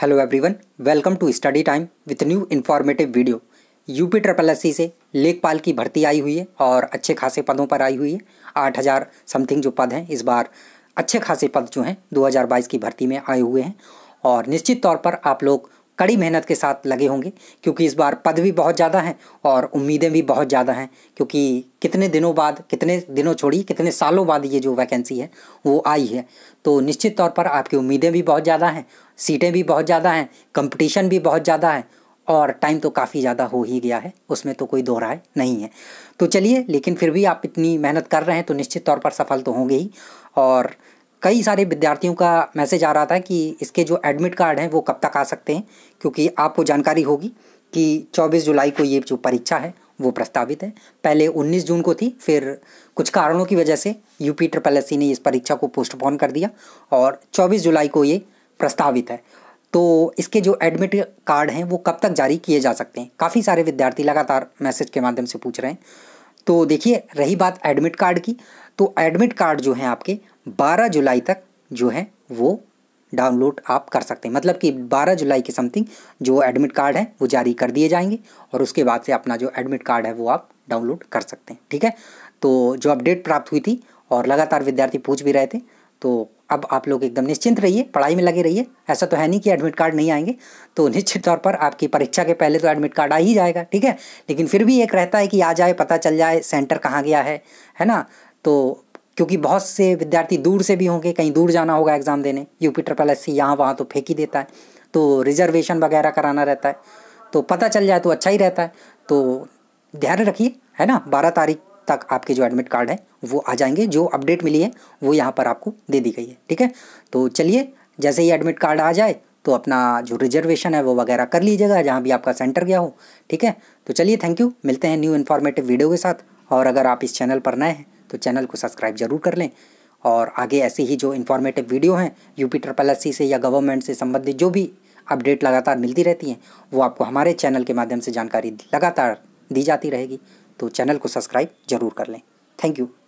hello everyone welcome to study time with new informative video UP triple S से लेखपाल की भर्ती आई हुई है और अच्छे खासे पदों पर आई हुई है आठ हज़ार समथिंग जो पद हैं इस बार अच्छे खासे पद जो हैं 2022 की भर्ती में आए हुए हैं और निश्चित तौर पर आप लोग कड़ी मेहनत के साथ लगे होंगे क्योंकि इस बार पद भी बहुत ज़्यादा हैं और उम्मीदें भी बहुत ज़्यादा हैं क्योंकि कितने दिनों बाद कितने दिनों छोड़ी कितने सालों बाद ये जो वैकेंसी है वो आई है तो निश्चित तौर पर आपकी उम्मीदें भी बहुत ज़्यादा हैं सीटें भी बहुत ज़्यादा हैं कंपटीशन भी बहुत ज़्यादा है और टाइम तो काफ़ी ज़्यादा हो ही गया है उसमें तो कोई दोहराए नहीं है तो चलिए लेकिन फिर भी आप इतनी मेहनत कर रहे हैं तो निश्चित तौर पर सफल तो होंगे ही और कई सारे विद्यार्थियों का मैसेज आ रहा था कि इसके जो एडमिट कार्ड हैं वो कब तक आ सकते हैं क्योंकि आपको जानकारी होगी कि 24 जुलाई को ये जो परीक्षा है वो प्रस्तावित है पहले 19 जून को थी फिर कुछ कारणों की वजह से यूपी ट्रिपल एस ने इस परीक्षा को पोस्टपोन कर दिया और 24 जुलाई को ये प्रस्तावित है तो इसके जो एडमिट कार्ड हैं वो कब तक जारी किए जा सकते हैं काफ़ी सारे विद्यार्थी लगातार मैसेज के माध्यम से पूछ रहे हैं तो देखिए रही बात एडमिट कार्ड की तो एडमिट कार्ड जो हैं आपके 12 जुलाई तक जो है वो डाउनलोड आप कर सकते हैं मतलब कि 12 जुलाई के समथिंग जो एडमिट कार्ड है वो जारी कर दिए जाएंगे और उसके बाद से अपना जो एडमिट कार्ड है वो आप डाउनलोड कर सकते हैं ठीक है तो जो अपडेट प्राप्त हुई थी और लगातार विद्यार्थी पूछ भी रहे थे तो अब आप लोग एकदम निश्चिंत रहिए पढ़ाई में लगे रहिए ऐसा तो है नहीं कि एडमिट कार्ड नहीं आएंगे तो निश्चित तौर पर आपकी परीक्षा के पहले तो एडमिट कार्ड आ ही जाएगा ठीक है लेकिन फिर भी एक रहता है कि आ जाए पता चल जाए सेंटर कहाँ गया है है ना तो क्योंकि बहुत से विद्यार्थी दूर से भी होंगे कहीं दूर जाना होगा एग्ज़ाम देने यूपी ट्रिपल एस सी यहाँ वहाँ तो फेंक ही देता है तो रिजर्वेशन वगैरह कराना रहता है तो पता चल जाए तो अच्छा ही रहता है तो ध्यान रखिए है ना बारह तारीख तक आपके जो एडमिट कार्ड है वो आ जाएंगे जो अपडेट मिली है वो यहाँ पर आपको दे दी गई है ठीक है तो चलिए जैसे ही एडमिट कार्ड आ जाए तो अपना जो रिजर्वेशन है वो वगैरह कर लीजिएगा जहाँ भी आपका सेंटर गया हो ठीक है तो चलिए थैंक यू मिलते हैं न्यू इन्फॉर्मेटिव वीडियो के साथ और अगर आप इस चैनल पर नए हैं तो चैनल को सब्सक्राइब जरूर कर लें और आगे ऐसे ही जो इन्फॉर्मेटिव वीडियो हैं यूपी ट्रिपल एस से या गवर्नमेंट से संबंधित जो भी अपडेट लगातार मिलती रहती हैं वो आपको हमारे चैनल के माध्यम से जानकारी लगातार दी जाती रहेगी तो चैनल को सब्सक्राइब जरूर कर लें थैंक यू